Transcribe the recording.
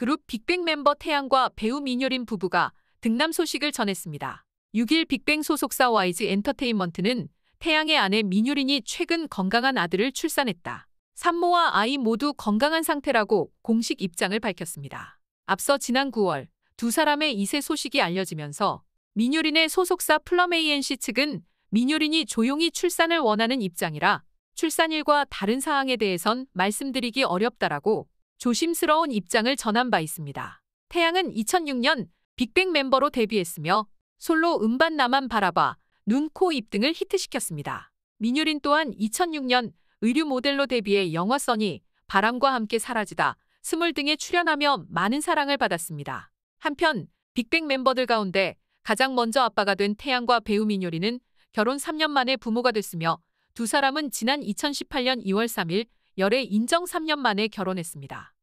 그룹 빅뱅 멤버 태양과 배우 민효린 부부가 등남 소식을 전했습니다. 6일 빅뱅 소속사 와이즈 엔터테인먼트는 태양의 아내 민효린이 최근 건강한 아들을 출산했다. 산모와 아이 모두 건강한 상태라고 공식 입장을 밝혔습니다. 앞서 지난 9월 두 사람의 이세 소식이 알려지면서 민효린의 소속사 플럼 ANC 측은 민효린이 조용히 출산을 원하는 입장이라 출산일과 다른 사항에 대해선 말씀드리기 어렵다라고 조심스러운 입장을 전한 바 있습니다. 태양은 2006년 빅뱅 멤버로 데뷔했으며 솔로 음반 나만 바라봐 눈, 코, 입 등을 히트시켰습니다. 민유린 또한 2006년 의류 모델로 데뷔해 영화 써니, 바람과 함께 사라지다, 스물 등에 출연하며 많은 사랑을 받았습니다. 한편 빅뱅 멤버들 가운데 가장 먼저 아빠가 된 태양과 배우 민효리는 결혼 3년 만에 부모가 됐으며 두 사람은 지난 2018년 2월 3일 열애 인정 3년 만에 결혼했습니다.